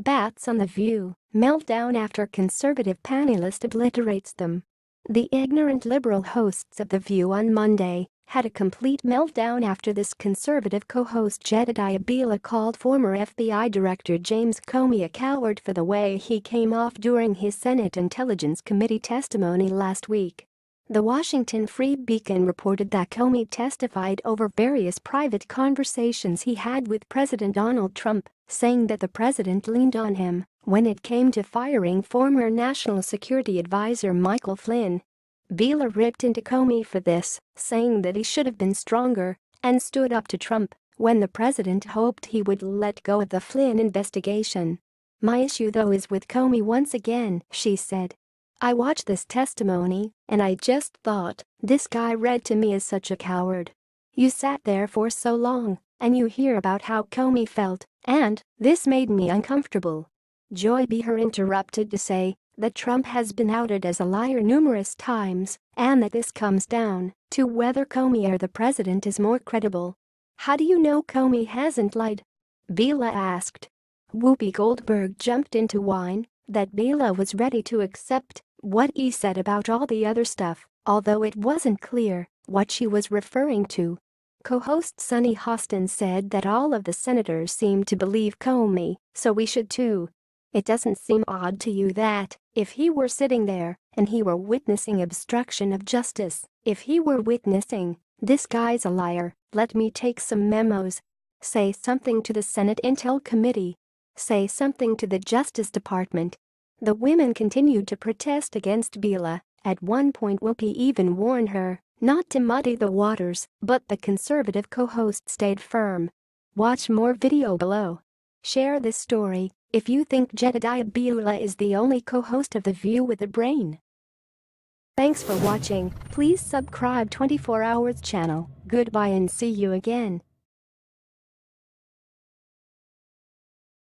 Bats on the View, meltdown after conservative panelist obliterates them. The ignorant liberal hosts of The View on Monday had a complete meltdown after this conservative co-host Jedediah Bila called former FBI Director James Comey a coward for the way he came off during his Senate Intelligence Committee testimony last week. The Washington Free Beacon reported that Comey testified over various private conversations he had with President Donald Trump, saying that the president leaned on him when it came to firing former National Security Advisor Michael Flynn. Beeler ripped into Comey for this, saying that he should have been stronger and stood up to Trump when the president hoped he would let go of the Flynn investigation. My issue though is with Comey once again, she said. I watched this testimony, and I just thought, this guy read to me as such a coward. You sat there for so long, and you hear about how Comey felt, and this made me uncomfortable. Joy Behar interrupted to say that Trump has been outed as a liar numerous times and that this comes down to whether Comey or the president is more credible. How do you know Comey hasn't lied? Bela asked. Whoopi Goldberg jumped into wine that Bela was ready to accept what he said about all the other stuff, although it wasn't clear what she was referring to. Co-host Sonny Hostin said that all of the senators seemed to believe Comey, so we should too. It doesn't seem odd to you that, if he were sitting there, and he were witnessing obstruction of justice, if he were witnessing, this guy's a liar, let me take some memos. Say something to the Senate Intel Committee. Say something to the Justice Department. The women continued to protest against Bila, at one point Whoopi even warned her not to muddy the waters, but the conservative co-host stayed firm. Watch more video below. Share this story if you think Jedediah Biela is the only co-host of The View with a brain. Thanks for watching, please subscribe 24 Hours channel, goodbye and see you again.